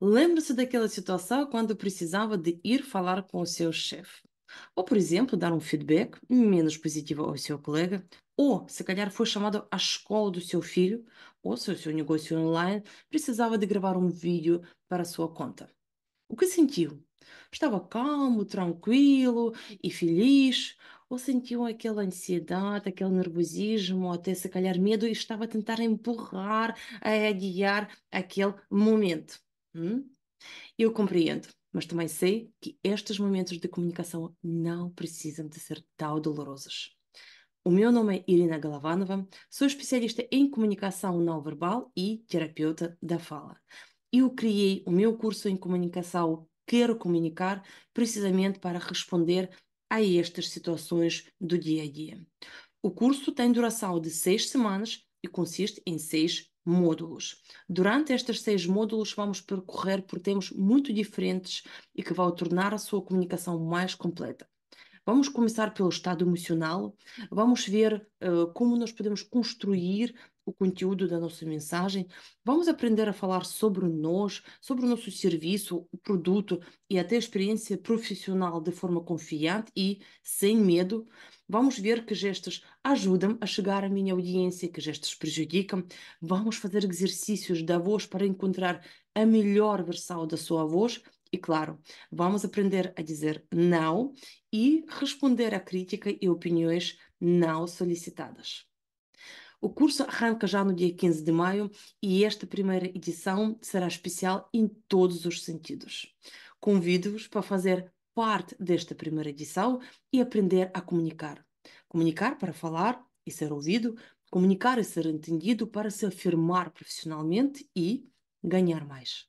Lembra-se daquela situação quando precisava de ir falar com o seu chefe. Ou, por exemplo, dar um feedback menos positivo ao seu colega, ou se calhar foi chamado à escola do seu filho, ou se o seu negócio online precisava de gravar um vídeo para a sua conta. O que sentiu? Estava calmo, tranquilo e feliz? Ou sentiu aquela ansiedade, aquele nervosismo, ou até se calhar medo e estava a tentar empurrar, a adiar aquele momento? Hum? Eu compreendo, mas também sei que estes momentos de comunicação não precisam de ser tão dolorosos. O meu nome é Irina Galavanova, sou especialista em comunicação não verbal e terapeuta da fala. Eu criei o meu curso em comunicação Quero Comunicar precisamente para responder a estas situações do dia a dia. O curso tem duração de seis semanas e consiste em seis módulos. Durante estes seis módulos, vamos percorrer por temas muito diferentes e que vão tornar a sua comunicação mais completa. Vamos começar pelo estado emocional, vamos ver uh, como nós podemos construir o conteúdo da nossa mensagem, vamos aprender a falar sobre nós, sobre o nosso serviço, o produto e até a experiência profissional de forma confiante e sem medo. Vamos ver que gestos ajudam a chegar à minha audiência, que gestos prejudicam. Vamos fazer exercícios da voz para encontrar a melhor versão da sua voz. E claro, vamos aprender a dizer não e responder a crítica e opiniões não solicitadas. O curso arranca já no dia 15 de maio e esta primeira edição será especial em todos os sentidos. Convido-vos para fazer parte desta primeira edição e aprender a comunicar. Comunicar para falar e ser ouvido, comunicar e ser entendido para se afirmar profissionalmente e ganhar mais.